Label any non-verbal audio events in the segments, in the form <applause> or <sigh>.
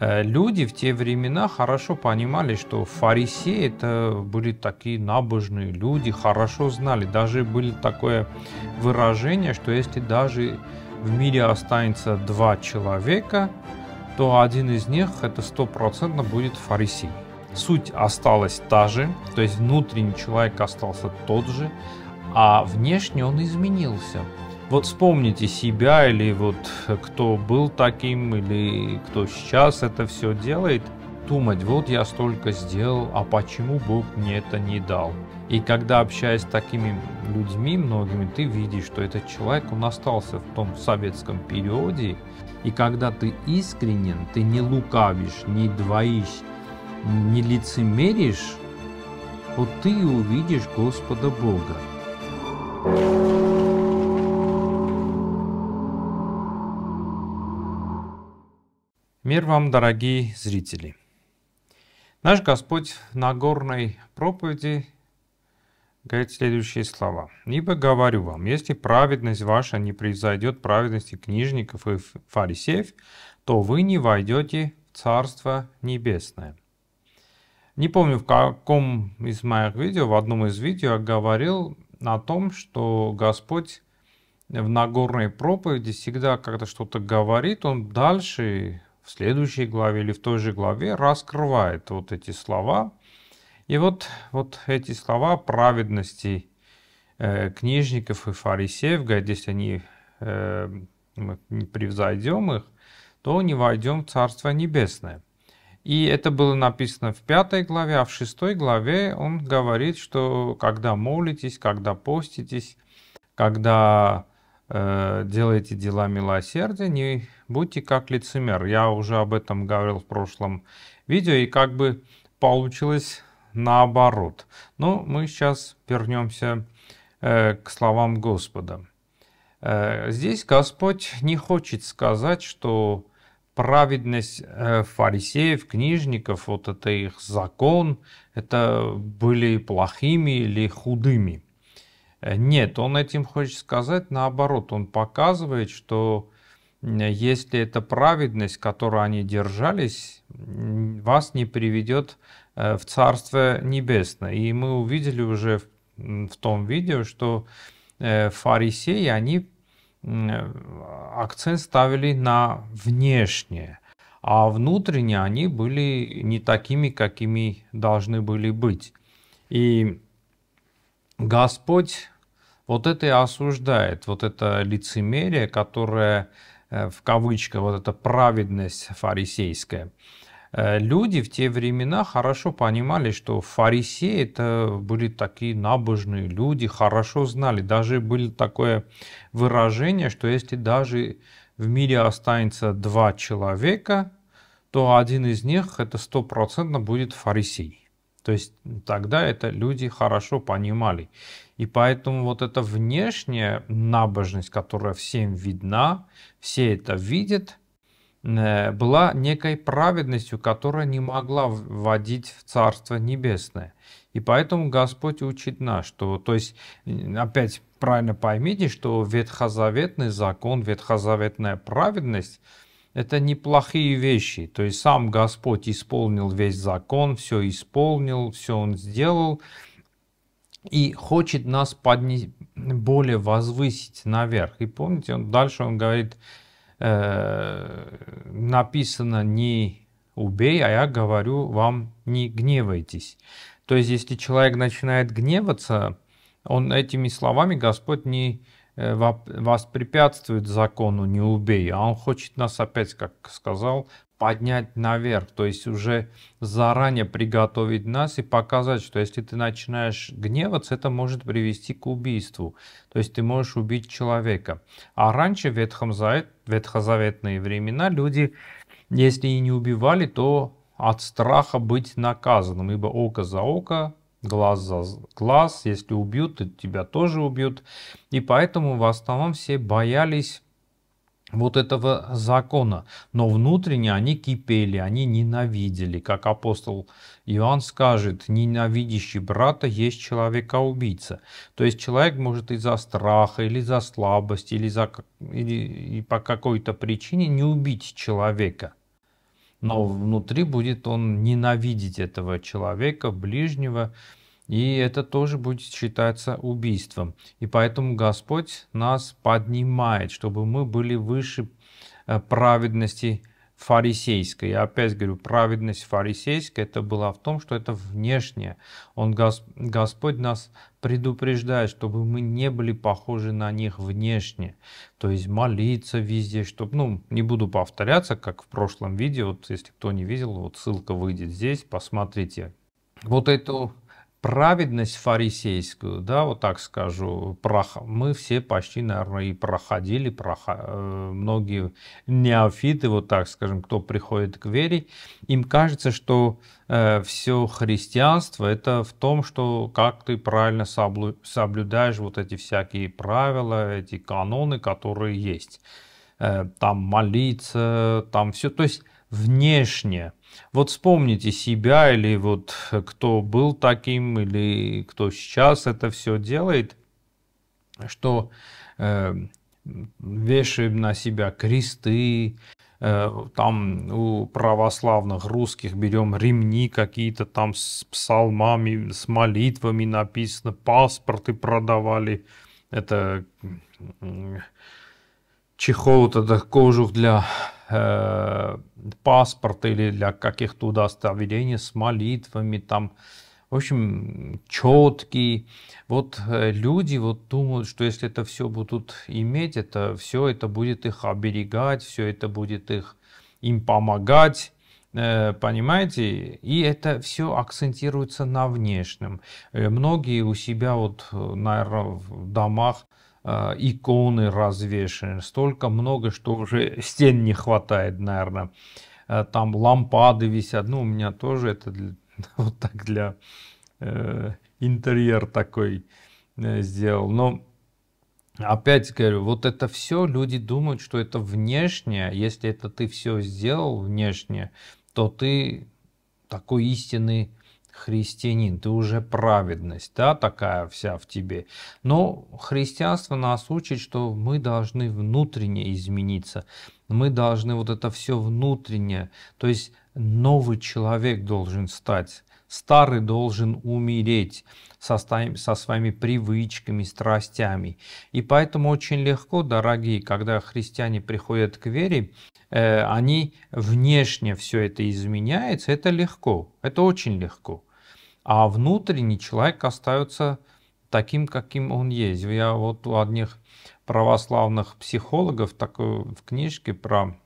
Э, люди в те времена хорошо понимали, что фарисеи это были такие набожные люди, хорошо знали. Даже было такое выражение, что если даже в мире останется два человека, то один из них это стопроцентно будет фарисей. Суть осталась та же, то есть внутренний человек остался тот же, а внешне он изменился. Вот вспомните себя или вот э, кто был таким, или кто сейчас это все делает, думать, вот я столько сделал, а почему Бог мне это не дал? И когда общаясь с такими людьми многими, ты видишь, что этот человек, он остался в том советском периоде, и когда ты искренен, ты не лукавишь, не двоишь, не лицемеришь, вот ты увидишь Господа Бога. thank you Мир вам, дорогие зрители! Наш Господь в Нагорной проповеди говорит следующие слова. «Ибо говорю вам, если праведность ваша не превзойдет праведности книжников и фарисеев, то вы не войдете в Царство Небесное». Не помню, в каком из моих видео, в одном из видео я говорил о том, что Господь в Нагорной проповеди всегда, когда что-то говорит, он дальше в следующей главе или в той же главе раскрывает вот эти слова. И вот, вот эти слова праведности э, книжников и фарисеев, говорит, если они, э, мы не превзойдем их, то не войдем в Царство Небесное. И это было написано в пятой главе, а в шестой главе он говорит, что когда молитесь, когда поститесь, когда Э, делайте дела милосердия, не будьте как лицемер. Я уже об этом говорил в прошлом видео, и как бы получилось наоборот. Но ну, мы сейчас вернемся э, к словам Господа. Э, здесь Господь не хочет сказать, что праведность фарисеев, книжников, вот это их закон, это были плохими или худыми – Э, нет, он этим хочет сказать наоборот. Он показывает, что если эта праведность, которой они держались, вас не приведет э, в Царство Небесное. И мы увидели уже в том видео, что э, фарисеи, они акцент ставили на внешнее, а внутренне они были не такими, какими должны были быть. И Господь вот это и осуждает, вот это лицемерие, которое э, в кавычках, вот эта праведность фарисейская. Э, люди в те времена хорошо понимали, что фарисеи это были такие набожные люди, хорошо знали. Даже было такое выражение, что если даже в мире останется два человека, то один из них это стопроцентно будет фарисей. То есть тогда это люди хорошо понимали. И поэтому вот эта внешняя набожность, которая всем видна, все это видят, э, была некой праведностью, которая не могла вводить в Царство Небесное. И поэтому Господь учит нас, что, то есть, опять правильно поймите, что ветхозаветный закон, ветхозаветная праведность – это неплохие вещи. То есть сам Господь исполнил весь закон, все исполнил, все Он сделал. И хочет нас поднять, более возвысить наверх. И помните, он, дальше он говорит, э, написано не убей, а я говорю вам не гневайтесь. То есть, если человек начинает гневаться, он этими словами Господь не Э, воспрепятствует закону «не убей», а он хочет нас опять, как сказал, поднять наверх, то есть уже заранее приготовить нас и показать, что если ты начинаешь гневаться, это может привести к убийству, то есть ты можешь убить человека. А раньше в Ветхозавет, ветхозаветные времена люди, если и не убивали, то от страха быть наказанным, ибо око за око, глаз за глаз, если убьют, то тебя тоже убьют. И поэтому в основном все боялись вот этого закона. Но внутренне они кипели, они ненавидели. Как апостол Иоанн скажет, ненавидящий брата есть человека-убийца. То есть человек может из-за страха, или за слабости, или, за, или по какой-то причине не убить человека но внутри будет он ненавидеть этого человека, ближнего, и это тоже будет считаться убийством. И поэтому Господь нас поднимает, чтобы мы были выше э, праведности фарисейской. Я опять говорю, праведность фарисейская это была в том, что это внешнее. Он, Господь нас предупреждает, чтобы мы не были похожи на них внешне. То есть молиться везде, чтобы, ну, не буду повторяться, как в прошлом видео, вот если кто не видел, вот ссылка выйдет здесь, посмотрите. Вот эту праведность фарисейскую, да, вот так скажу, прох, мы все почти, наверное, и проходили, прох, э, многие неофиты, вот так скажем, кто приходит к вере, им кажется, что э, все христианство это в том, что как ты правильно соблю, соблюдаешь вот эти всякие правила, эти каноны, которые есть, э, там молиться, там все, то есть внешне вот вспомните себя или вот э, кто был таким, или кто сейчас это все делает, что э, вешаем на себя кресты, э, там у православных русских берем ремни какие-то там с псалмами, с молитвами написано, паспорты продавали, это чехол, это кожух для э, паспорт или для каких-то удостоверений с молитвами, там, в общем, четкий. Вот э, люди вот думают, что если это все будут иметь, это все это будет их оберегать, все это будет их, им помогать, э, понимаете? И это все акцентируется на внешнем. Э, многие у себя вот, наверное, в домах Э, иконы развешены, столько много, что уже стен не хватает, наверное. Э, там лампады висят, ну у меня тоже это для, <laughs> вот так для э, интерьер такой э, сделал. Но опять говорю, вот это все люди думают, что это внешнее. Если это ты все сделал внешнее, то ты такой истинный христианин, ты уже праведность, да, такая вся в тебе. Но христианство нас учит, что мы должны внутренне измениться, мы должны вот это все внутреннее, то есть новый человек должен стать, старый должен умереть со, со своими привычками, страстями. И поэтому очень легко, дорогие, когда христиане приходят к вере, э, они внешне все это изменяется, это легко, это очень легко а внутренний человек остается таким, каким он есть. Я вот у одних православных психологов такой в книжке про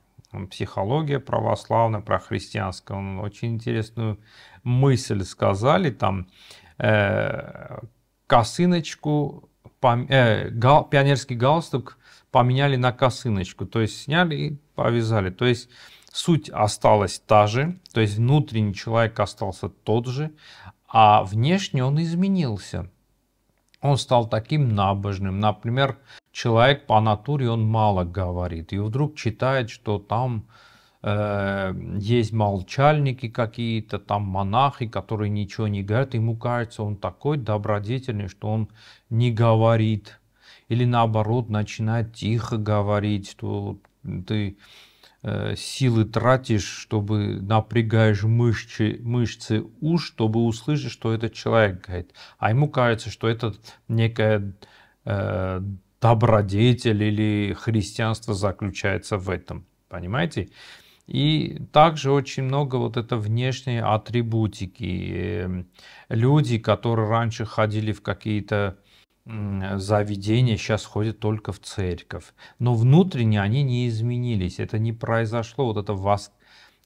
психологию православную, про христианское, он очень интересную мысль сказали там, э, косыночку, пом, э, гал, пионерский галстук поменяли на косыночку, то есть сняли и повязали, то есть суть осталась та же, то есть внутренний человек остался тот же, а внешне он изменился. Он стал таким набожным. Например, человек по натуре, он мало говорит. И вдруг читает, что там э, есть молчальники какие-то, там монахи, которые ничего не говорят. Ему кажется, он такой добродетельный, что он не говорит. Или наоборот, начинает тихо говорить, что ты Э, силы тратишь, чтобы напрягаешь мышцы, мышцы уш, чтобы услышать, что этот человек говорит. А ему кажется, что это некая э, добродетель или христианство заключается в этом. Понимаете? И также очень много вот это внешние атрибутики. Э, люди, которые раньше ходили в какие-то за видение сейчас ходят только в церковь. Но внутренне они не изменились. Это не произошло вот это вос...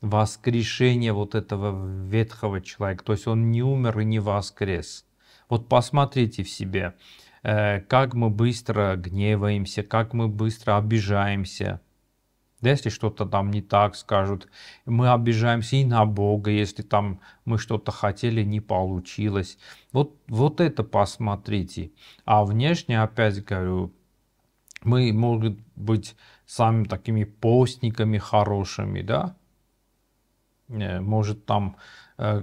воскрешение вот этого ветхого человека. То есть он не умер и не воскрес. Вот посмотрите в себе, э, как мы быстро гневаемся, как мы быстро обижаемся – если что-то там не так скажут, мы обижаемся и на Бога, если там мы что-то хотели, не получилось. Вот, вот это посмотрите. А внешне, опять говорю, мы, могут быть, сами такими постниками хорошими, да? Э, может, там Э,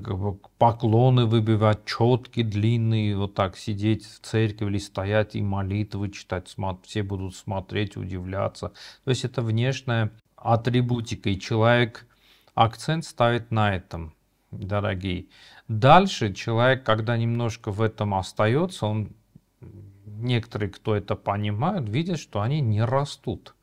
поклоны выбивать, четки длинные, вот так сидеть в церкви или стоять и молитвы читать, все будут смотреть, удивляться. То есть это внешняя атрибутика, и человек акцент ставит на этом, дорогие. Дальше человек, когда немножко в этом остается, он некоторые, кто это понимают, видят, что они не растут.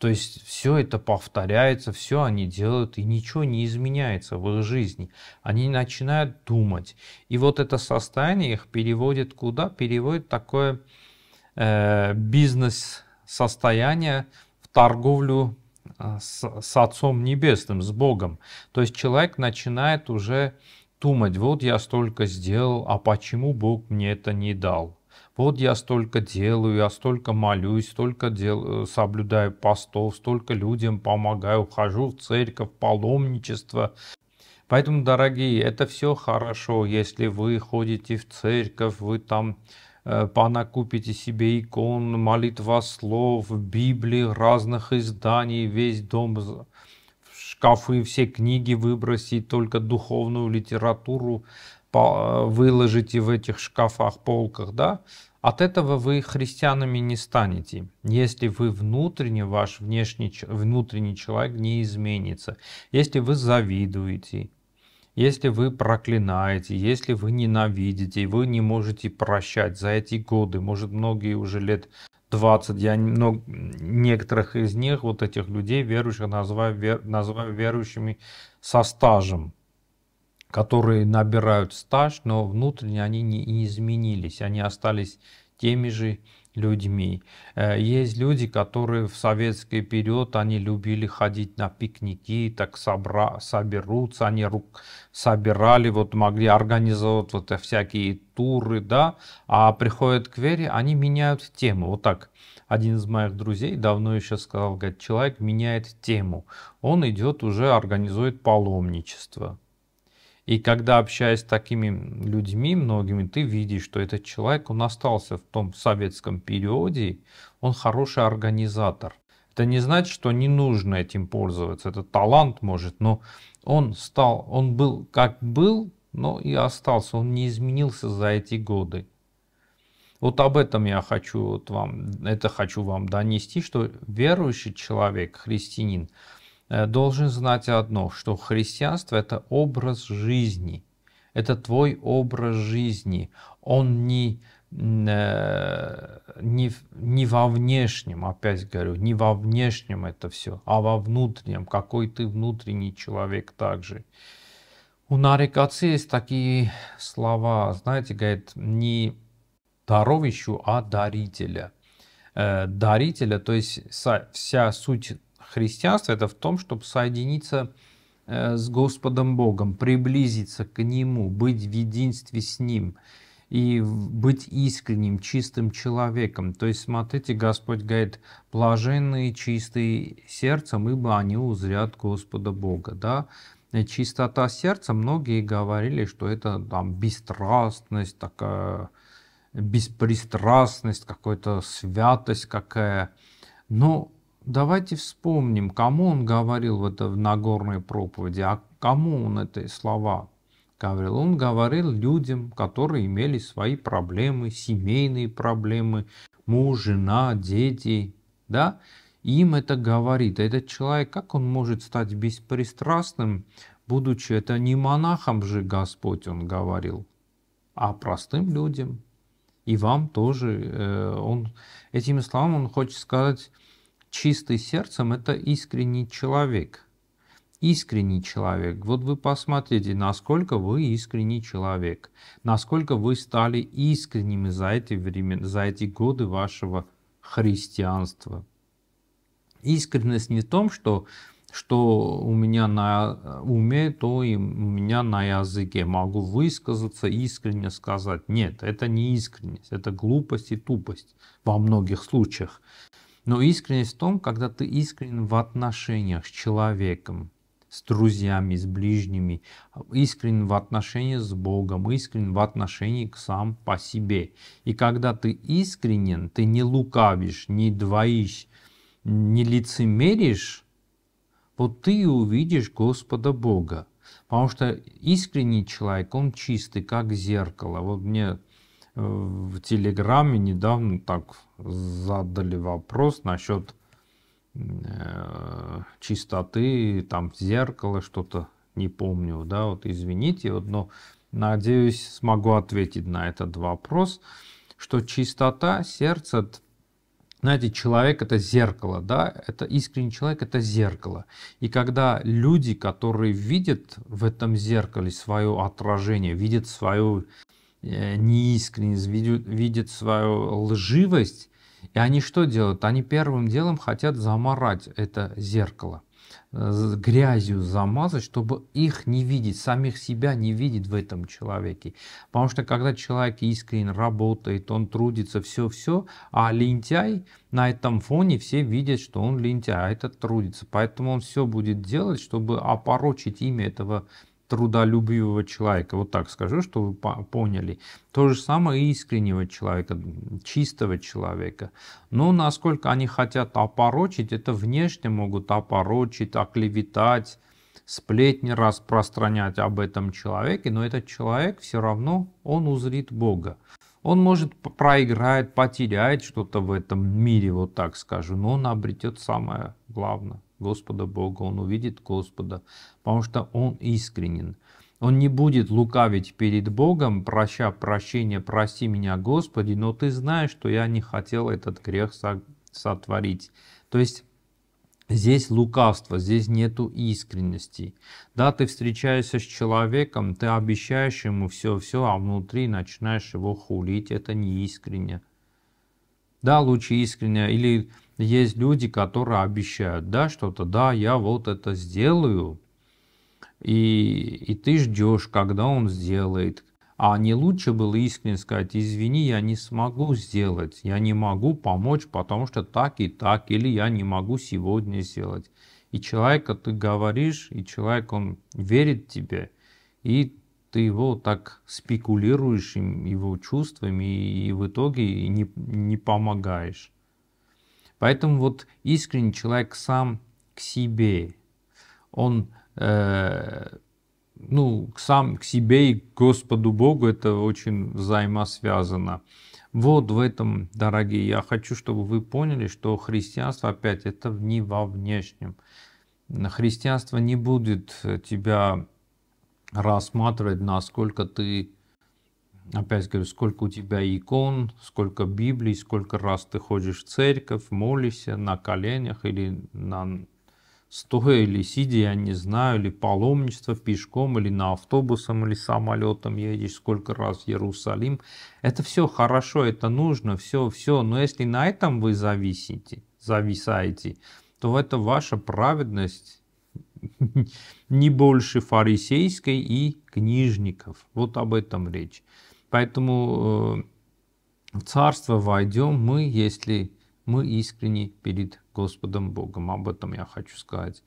То есть все это повторяется, все они делают, и ничего не изменяется в их жизни. Они начинают думать. И вот это состояние их переводит куда? Переводит такое э, бизнес-состояние в торговлю э, с, с Отцом Небесным, с Богом. То есть человек начинает уже думать, вот я столько сделал, а почему Бог мне это не дал? вот я столько делаю, я столько молюсь, столько дел... Э, соблюдаю постов, столько людям помогаю, хожу в церковь, паломничество. Поэтому, дорогие, это все хорошо, если вы ходите в церковь, вы там э, понакупите себе икон, молитва слов, Библии, разных изданий, весь дом, в шкафы все книги выбросить, только духовную литературу Э, выложите в этих шкафах, полках, да, от этого вы христианами не станете, если вы внутренне, ваш внешний, внутренний человек не изменится, если вы завидуете, если вы проклинаете, если вы ненавидите, вы не можете прощать за эти годы, может многие уже лет 20, я много, некоторых из них, вот этих людей верующих, называю, вер, называю верующими со стажем, которые набирают стаж, но внутренне они не, не изменились, они остались теми же людьми. Э, есть люди, которые в советский период, они любили ходить на пикники, так собра, соберутся, они рук, собирали, вот могли организовать вот всякие туры, да, а приходят к вере, они меняют тему, вот так. Один из моих друзей давно еще сказал, говорит, человек меняет тему, он идет уже, организует паломничество и когда общаясь с такими людьми многими, ты видишь, что этот человек, он остался в том советском периоде, он хороший организатор. Это не значит, что не нужно этим пользоваться. Это талант может, но он стал, он был как был, но и остался. Он не изменился за эти годы. Вот об этом я хочу вот вам, это хочу вам донести, что верующий человек, христианин, Э, должен знать одно, что христианство – это образ жизни. Это твой образ жизни. Он не, э, не, не во внешнем, опять говорю, не во внешнем это все, а во внутреннем, какой ты внутренний человек также. У нарекации есть такие слова, знаете, говорит, не даровищу, а дарителя. Э, дарителя, то есть вся суть христианства, это в том, чтобы соединиться э, с Господом Богом, приблизиться к Нему, быть в единстве с Ним и быть искренним, чистым человеком. То есть, смотрите, Господь говорит, блаженные, чистые сердцем, ибо они узрят Господа Бога. Да? Э, чистота сердца, многие говорили, что это там бесстрастность, такая беспристрастность, какая-то святость какая. Но Давайте вспомним, кому он говорил в это в Нагорной проповеди, а кому он эти слова говорил. Он говорил людям, которые имели свои проблемы, семейные проблемы, муж, жена, дети, да, им это говорит. А этот человек, как он может стать беспристрастным, будучи это не монахом же Господь, он говорил, а простым людям. И вам тоже э, он этими словами он хочет сказать, чистый сердцем – это искренний человек. Искренний человек. Вот вы посмотрите, насколько вы искренний человек, насколько вы стали искренними за эти, времена, за эти годы вашего христианства. Искренность не в том, что что у меня на уме, то и у меня на языке. Могу высказаться, искренне сказать. Нет, это не искренность, это глупость и тупость во многих случаях. Но искренность в том, когда ты искренен в отношениях с человеком, с друзьями, с ближними, искренен в отношениях с Богом, искренен в отношении к сам по себе. И когда ты искренен, ты не лукавишь, не двоишь, не лицемеришь, вот ты и увидишь Господа Бога. Потому что искренний человек, он чистый, как зеркало. Вот мне э, в Телеграме недавно так задали вопрос насчет э, чистоты, там зеркало что-то, не помню, да, вот извините, вот, но надеюсь, смогу ответить на этот вопрос, что чистота сердца, знаете, человек это зеркало, да, это искренний человек это зеркало. И когда люди, которые видят в этом зеркале свое отражение, видят свою э, неискренность, видят свою лживость, и они что делают? Они первым делом хотят заморать это зеркало э, грязью замазать, чтобы их не видеть, самих себя не видеть в этом человеке. Потому что когда человек искренне работает, он трудится, все-все, а лентяй на этом фоне все видят, что он лентяй, а этот трудится. Поэтому он все будет делать, чтобы опорочить имя этого человека трудолюбивого человека. Вот так скажу, что вы поняли. То же самое искреннего человека, чистого человека. Но насколько они хотят опорочить, это внешне могут опорочить, оклеветать, сплетни распространять об этом человеке, но этот человек все равно, он узрит Бога. Он может проиграет, потеряет что-то в этом мире, вот так скажу, но он обретет самое главное. Господа Бога, он увидит Господа, потому что он искренен. Он не будет лукавить перед Богом, проща прощения, прости меня, Господи, но ты знаешь, что я не хотел этот грех сотворить. То есть Здесь лукавство, здесь нету искренности. Да, ты встречаешься с человеком, ты обещаешь ему все-все, а внутри начинаешь его хулить. Это не искренне. Да, лучше искренне. Или есть люди, которые обещают, да, что-то, да, я вот это сделаю, и, и ты ждешь, когда он сделает. А не лучше было искренне сказать, извини, я не смогу сделать, я не могу помочь, потому что так и так, или я не могу сегодня сделать. И человека ты говоришь, и человек, он верит тебе, и ты его так спекулируешь им, его чувствами, и в итоге не, не помогаешь. Поэтому вот искренний человек сам к себе, он э, ну, сам к себе и к Господу Богу это очень взаимосвязано. Вот в этом, дорогие, я хочу, чтобы вы поняли, что христианство опять это не во внешнем. Христианство не будет тебя рассматривать, насколько ты Опять говорю, сколько у тебя икон, сколько Библий, сколько раз ты ходишь в церковь, молишься на коленях или на стоя или сидя, я не знаю, или паломничество пешком, или на автобусом, или самолетом едешь, сколько раз в Иерусалим. Это все хорошо, это нужно, все, все. Но если на этом вы зависите, зависаете, то это ваша праведность <laughs> не больше фарисейской и книжников. Вот об этом речь. Поэтому э, в Царство войдем мы, если мы искренне перед Господом Богом. Об этом я хочу сказать.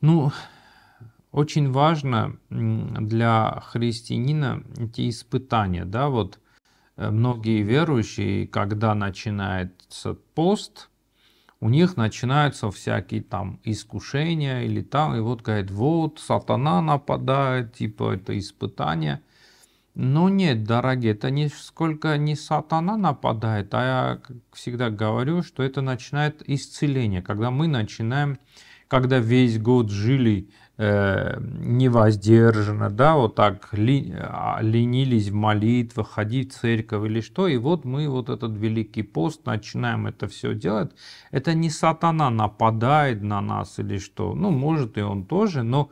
Ну, очень важно для христианина эти испытания, да, вот э, многие верующие, когда начинается пост, у них начинаются всякие там искушения или там, и вот говорит, вот сатана нападает, типа это испытание – но ну нет, дорогие, это не сколько не сатана нападает, а я, как всегда говорю, что это начинает исцеление, когда мы начинаем, когда весь год жили э, невоздержанно, да, вот так ли, а, ленились в молитвах, ходить в церковь или что, и вот мы вот этот Великий пост начинаем это все делать. Это не сатана нападает на нас или что, ну, может и он тоже, но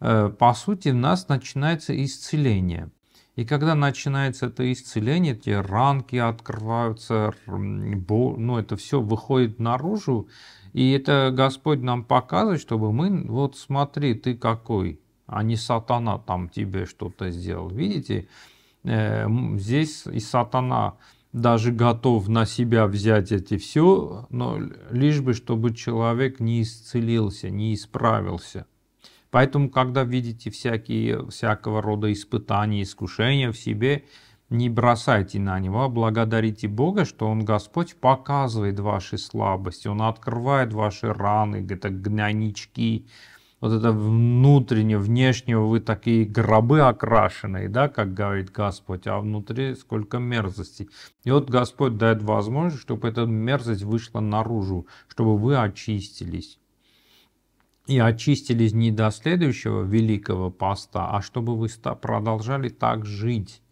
э, по сути у нас начинается исцеление – и когда начинается это исцеление, эти ранки открываются, ну, это все выходит наружу. И это Господь нам показывает, чтобы мы, вот смотри, ты какой, а не сатана там тебе что-то сделал. Видите, э, здесь и сатана даже готов на себя взять эти все, но лишь бы, чтобы человек не исцелился, не исправился – Поэтому, когда видите всякие, всякого рода испытания, искушения в себе, не бросайте на него, а благодарите Бога, что Он, Господь, показывает ваши слабости, Он открывает ваши раны, это гнянички, вот это внутреннее, внешнего вы такие гробы окрашенные, да, как говорит Господь, а внутри сколько мерзости. И вот Господь дает возможность, чтобы эта мерзость вышла наружу, чтобы вы очистились и очистились не до следующего великого поста, а чтобы вы продолжали так жить.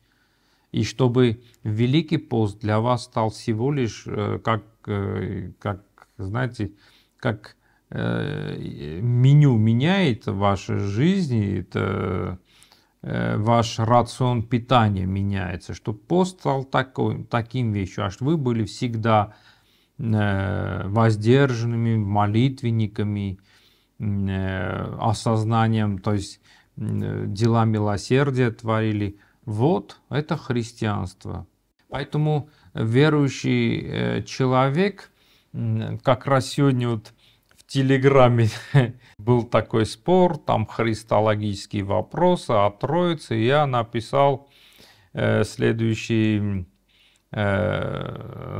И чтобы великий пост для вас стал всего лишь э, как, э, как знаете, как э, меню меняет ваша жизнь, это ваш рацион питания меняется, чтобы пост стал такой, таким вещью, а чтобы вы были всегда воздержанными, молитвенниками, Э, осознанием, то есть э, дела милосердия творили. Вот это христианство. Поэтому верующий э, человек, как раз сегодня вот в Телеграме <laughs> был такой спор, там христологические вопросы о а Троице, я написал следующие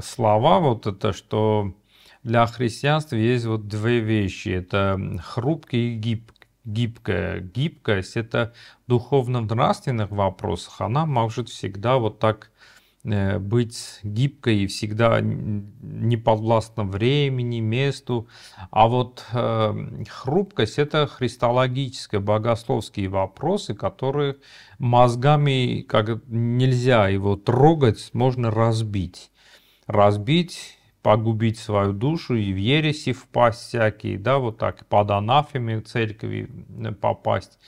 слова, вот это, что для христианства есть вот две вещи. Это хрупкие и гиб, гибкая. Гибкость – это в духовно-нравственных вопросах. Она может всегда вот так э, быть гибкой и всегда не подвластна времени, месту. А вот э, хрупкость – это христологические, богословские вопросы, которые мозгами как нельзя его трогать, можно разбить. Разбить погубить свою душу и в ереси впасть всякие, да, вот так, под анафеми церкви э, попасть.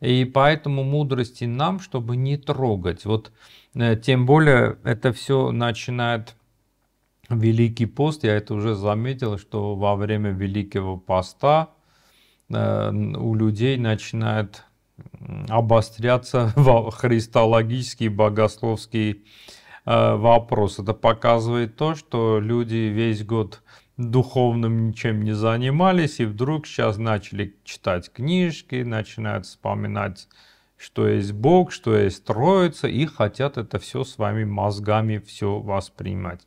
И поэтому мудрости нам, чтобы не трогать. Вот э, тем более это все начинает Великий пост, я это уже заметил, что во время Великого поста э, у людей начинает обостряться <laughs> христологический богословский Э, вопрос. Это показывает то, что люди весь год духовным ничем не занимались, и вдруг сейчас начали читать книжки, начинают вспоминать, что есть Бог, что есть Троица, и хотят это все с вами мозгами все воспринимать.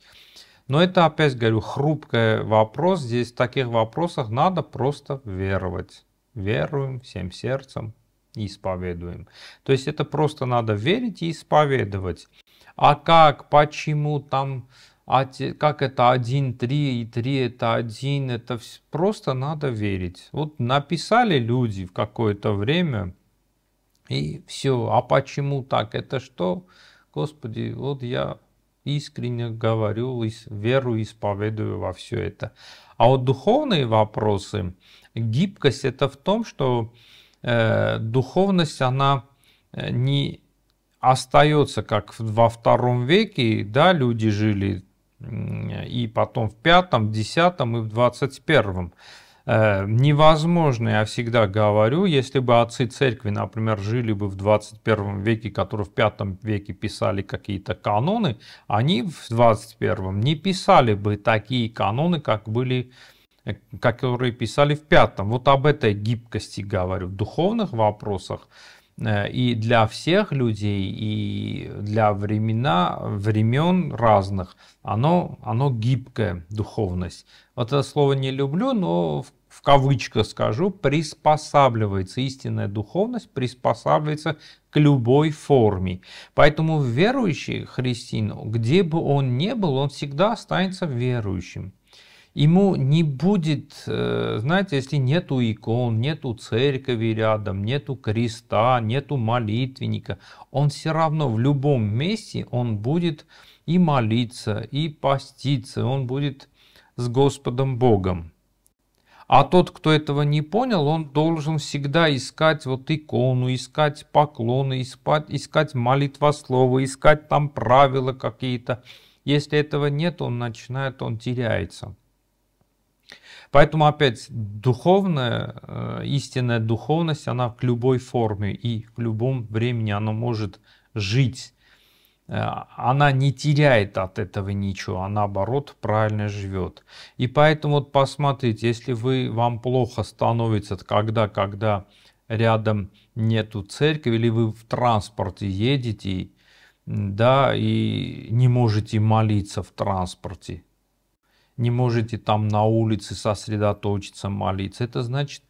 Но это, опять говорю, хрупкий вопрос. Здесь в таких вопросах надо просто веровать. Веруем всем сердцем и исповедуем. То есть это просто надо верить и исповедовать а как, почему там, а как это один три и три это один, это все, просто надо верить. Вот написали люди в какое-то время, и все, а почему так, это что? Господи, вот я искренне говорю, веру исповедую во все это. А вот духовные вопросы, гибкость это в том, что э, духовность, она э, не остается, как во втором веке, да, люди жили и потом в пятом, десятом и в двадцать первом. Э, невозможно, я всегда говорю, если бы отцы церкви, например, жили бы в 21 веке, которые в 5 веке писали какие-то каноны, они в 21 не писали бы такие каноны, как были э, которые писали в пятом. Вот об этой гибкости говорю, в духовных вопросах Э, и для всех людей, и для времена, времен разных. Оно, оно гибкая духовность. Вот это слово не люблю, но в, в кавычках скажу, приспосабливается, истинная духовность приспосабливается к любой форме. Поэтому верующий христиан, где бы он ни был, он всегда останется верующим ему не будет, э, знаете, если нету икон, нету церкви рядом, нету креста, нету молитвенника, он все равно в любом месте он будет и молиться, и поститься, он будет с Господом Богом. А тот, кто этого не понял, он должен всегда искать вот икону, искать поклоны, искать, искать молитвословы, искать там правила какие-то. Если этого нет, он начинает, он теряется. Поэтому опять духовная, э, истинная духовность, она к любой форме и к любому времени она может жить. Э, она не теряет от этого ничего, а наоборот правильно живет. И поэтому вот посмотрите, если вы, вам плохо становится, когда, когда рядом нету церкви, или вы в транспорте едете, да, и не можете молиться в транспорте, не можете там на улице сосредоточиться, молиться. Это значит,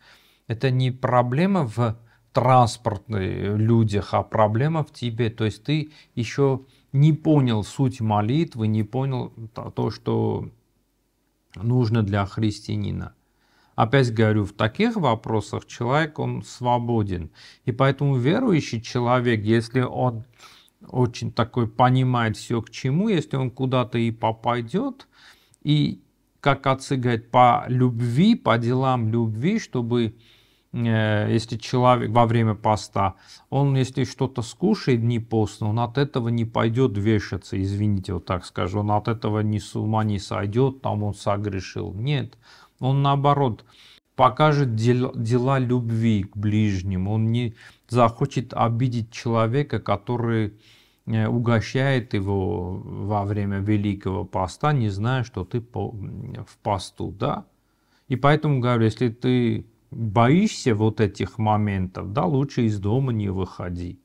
это не проблема в транспортных э, людях, а проблема в тебе. То есть ты еще не понял суть молитвы, не понял то, что нужно для христианина. Опять говорю, в таких вопросах человек, он свободен. И поэтому верующий человек, если он очень такой понимает все к чему, если он куда-то и попадет, и, как отцы говорят, по любви, по делам любви, чтобы э, если человек во время поста, он если что-то скушает не постно, он от этого не пойдет вешаться, извините, вот так скажу, он от этого ни с ума не сойдет, там он согрешил. Нет, он наоборот покажет дел, дела любви к ближним, он не захочет обидеть человека, который Э, угощает его во время Великого Поста, не зная, что ты в посту, да? И поэтому говорю, если ты боишься вот этих моментов, да, лучше из дома не выходи.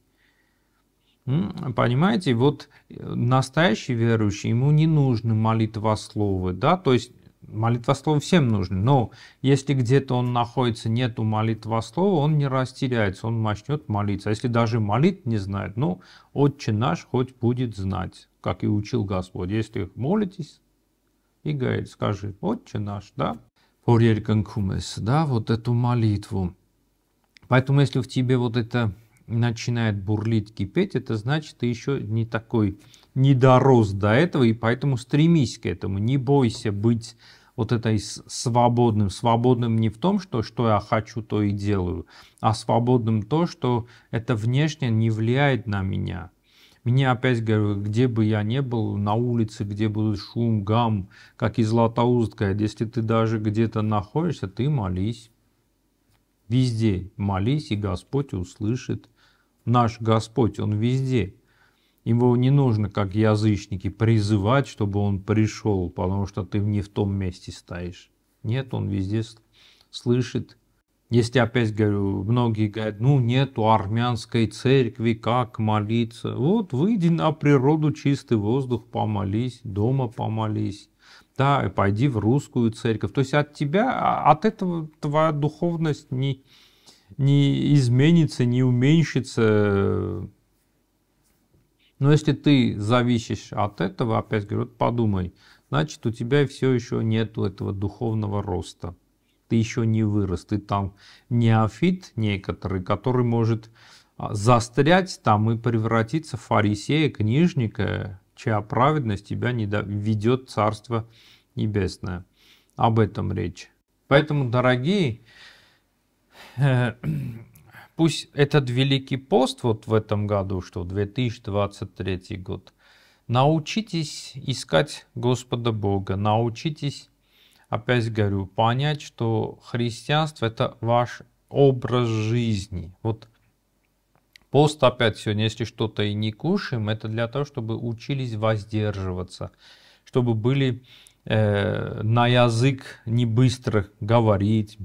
Понимаете, вот э, настоящий верующий, ему не нужны молитва а словы, да, то есть Молитва Молитвослов всем нужна, но если где-то он находится, нету молитвослова, он не растеряется, он начнет молиться. А если даже молит не знает, ну, Отче наш хоть будет знать, как и учил Господь. Если молитесь, и говорит, скажи, Отче наш, да? Фурьерканкумес, да, вот эту молитву. Поэтому если в тебе вот это начинает бурлить, кипеть, это значит, ты еще не такой не дорос до этого, и поэтому стремись к этому. Не бойся быть вот этой свободным. Свободным не в том, что, что я хочу, то и делаю, а свободным то, что это внешне не влияет на меня. Мне опять говорю, где бы я ни был, на улице, где будет шум, гам, как из Златоустка, а если ты даже где-то находишься, ты молись. Везде молись, и Господь услышит. Наш Господь, Он везде. Его не нужно, как язычники, призывать, чтобы он пришел, потому что ты не в том месте стоишь. Нет, он везде слышит. Если опять говорю, многие говорят, ну нету армянской церкви как молиться. Вот выйди на природу, чистый воздух, помолись, дома помолись. Да, и пойди в русскую церковь. То есть от тебя, а, от этого твоя духовность не, не изменится, не уменьшится э, но если ты зависишь от этого, опять говорю, вот подумай, значит у тебя все еще нет этого духовного роста. Ты еще не вырос, ты там неофит некоторый, который может а, застрять там и превратиться в фарисея, книжника, чья праведность тебя не ведет Царство Небесное. Об этом речь. Поэтому, дорогие, <clears throat> пусть этот Великий пост вот в этом году, что 2023 год, научитесь искать Господа Бога, научитесь, опять говорю, понять, что христианство – это ваш образ жизни. Вот пост опять сегодня, если что-то и не кушаем, это для того, чтобы учились воздерживаться, чтобы были Э, на язык не быстро говорить,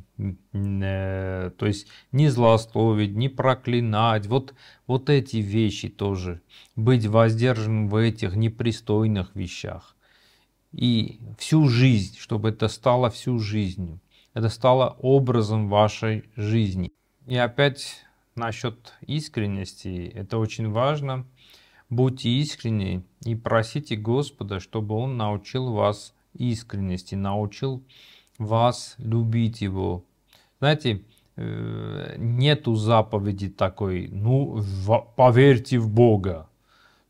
э, то есть не злословить, не проклинать. Вот, вот эти вещи тоже. Быть воздержанным в этих непристойных вещах. И всю жизнь, чтобы это стало всю жизнью. Это стало образом вашей жизни. И опять насчет искренности. Это очень важно. Будьте искренни и просите Господа, чтобы Он научил вас искренности, научил вас любить Его. Знаете, э, нету заповеди такой, ну, поверьте в Бога.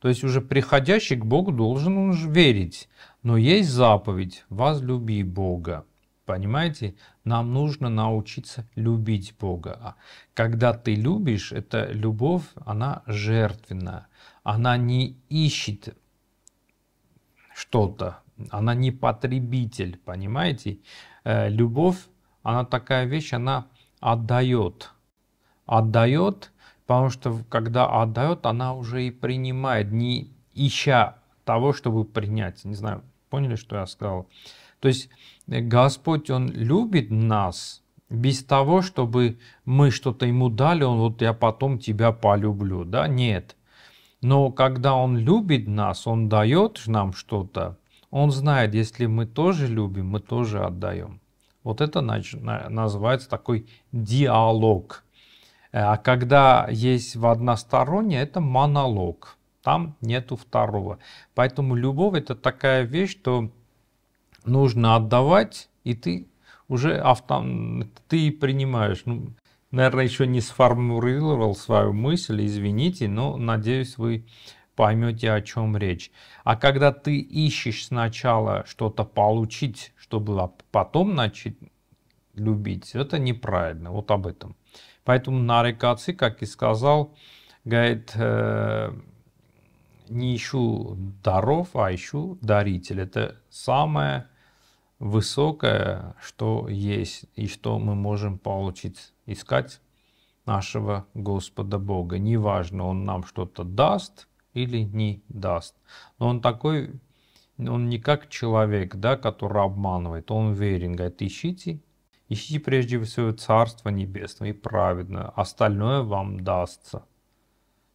То есть уже приходящий к Богу должен он же верить. Но есть заповедь «возлюби Бога». Понимаете, нам нужно научиться любить Бога. А когда ты любишь, эта любовь, она жертвенная. Она не ищет что-то, она не потребитель, понимаете? Э, любовь, она такая вещь, она отдает. Отдает, потому что когда отдает, она уже и принимает, не ища того, чтобы принять. Не знаю, поняли, что я сказал? То есть э, Господь, Он любит нас без того, чтобы мы что-то Ему дали, Он вот я потом тебя полюблю, да? Нет. Но когда Он любит нас, Он дает нам что-то – он знает, если мы тоже любим, мы тоже отдаем. Вот это называется такой диалог. Э, а когда есть в односторонне, это монолог. Там нету второго. Поэтому любовь это такая вещь, что нужно отдавать, и ты уже авто, ты принимаешь. Ну, наверное, еще не сформулировал свою мысль, извините, но надеюсь, вы поймете, о чем речь. А когда ты ищешь сначала что-то получить, чтобы потом начать любить, это неправильно. Вот об этом. Поэтому нарекации, как и сказал, говорит, э, не ищу даров, а ищу даритель. Это самое высокое, что есть и что мы можем получить, искать нашего Господа Бога. Неважно, Он нам что-то даст – или не даст. Но он такой, он не как человек, да, который обманывает, он верен, говорит, ищите, ищите прежде всего Царство Небесное и праведное, остальное вам дастся.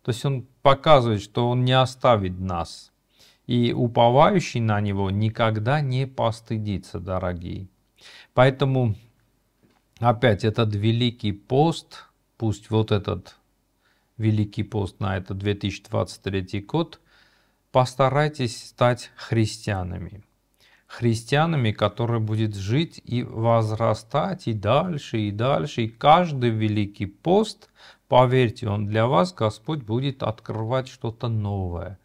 То есть он показывает, что он не оставит нас. И уповающий на него никогда не постыдится, дорогие. Поэтому опять этот великий пост, пусть вот этот Великий пост на это 2023 год, постарайтесь стать христианами. Христианами, которые будет жить и возрастать и дальше, и дальше. И каждый Великий пост, поверьте, он для вас, Господь будет открывать что-то новое.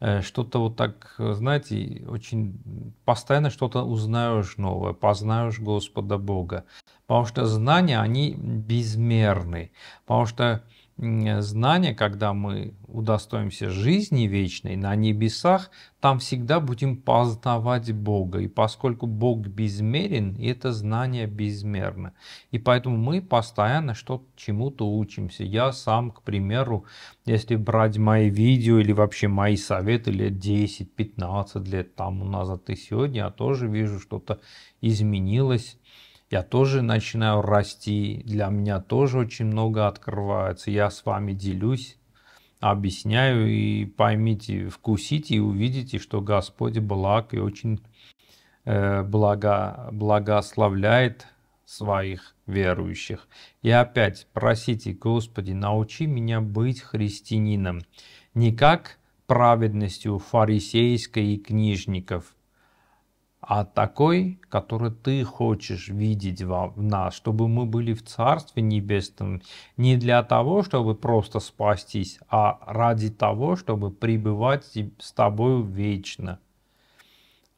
Э, что-то вот так, знаете, очень постоянно что-то узнаешь новое, познаешь Господа Бога. Потому что знания, они безмерны. Потому что Э, знание, когда мы удостоимся жизни вечной на небесах, там всегда будем познавать Бога. И поскольку Бог безмерен, и это знание безмерно. И поэтому мы постоянно что чему-то учимся. Я сам, к примеру, если брать мои видео или вообще мои советы лет 10-15 лет тому назад и сегодня, я тоже вижу, что-то изменилось я тоже начинаю расти, для меня тоже очень много открывается, я с вами делюсь, объясняю и поймите, вкусите и увидите, что Господь благ и очень э, благо, благословляет своих верующих. И опять просите, Господи, научи меня быть христианином, не как праведностью фарисейской и книжников – а такой, который ты хочешь видеть в нас, чтобы мы были в Царстве Небесном не для того, чтобы просто спастись, а ради того, чтобы пребывать с тобой вечно.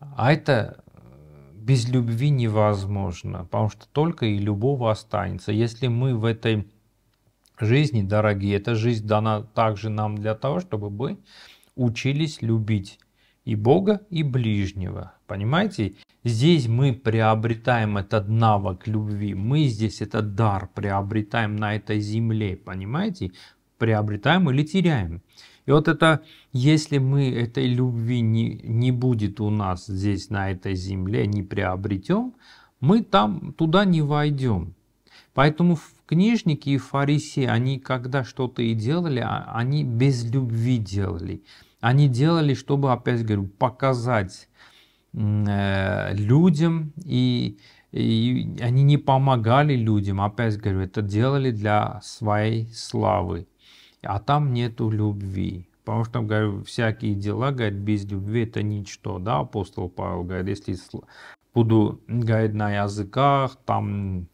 А это э, без любви невозможно, потому что только и любовь останется. Если мы в этой жизни, дорогие, эта жизнь дана также нам для того, чтобы мы учились любить и Бога, и ближнего. Понимаете? Здесь мы приобретаем этот навык любви, мы здесь этот дар приобретаем на этой земле, понимаете? Приобретаем или теряем. И вот это, если мы этой любви не, не будет у нас здесь на этой земле, не приобретем, мы там туда не войдем. Поэтому книжники и фарисеи, они когда что-то и делали, а, они без любви делали. Они делали, чтобы, опять говорю, показать э, людям, и, и они не помогали людям, опять говорю, это делали для своей славы. А там нету любви. Потому что, говорю, всякие дела, говорит, без любви это ничто, да, апостол Павел говорит, если буду, говорит, на языках, там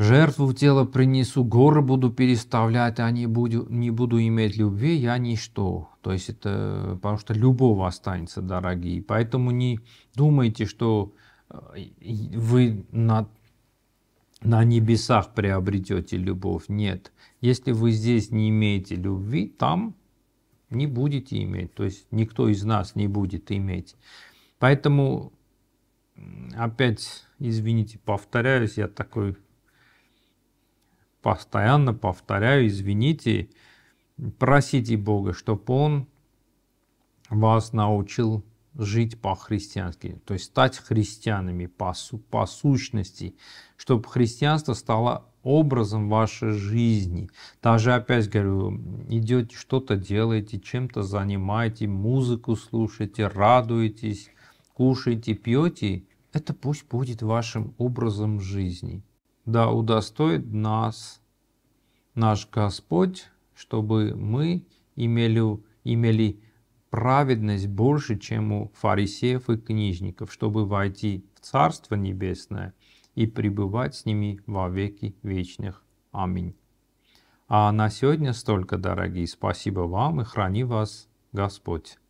Жертву в тело принесу, горы буду переставлять, а не буду, не буду иметь любви, я ничто. То есть это потому что любого останется, дорогие. Поэтому не думайте, что э, вы на, на небесах приобретете любовь. Нет. Если вы здесь не имеете любви, там не будете иметь. То есть никто из нас не будет иметь. Поэтому опять, извините, повторяюсь, я такой постоянно повторяю, извините, просите Бога, чтобы Он вас научил жить по-христиански, то есть стать христианами по, су, по сущности, чтобы христианство стало образом вашей жизни. Даже опять говорю, идете что-то делаете, чем-то занимаете, музыку слушаете, радуетесь, кушаете, пьете, это пусть будет вашим образом жизни – да удостоит нас наш Господь, чтобы мы имели, имели праведность больше, чем у фарисеев и книжников, чтобы войти в Царство Небесное и пребывать с ними во веки вечных. Аминь. А на сегодня столько, дорогие. Спасибо вам и храни вас Господь.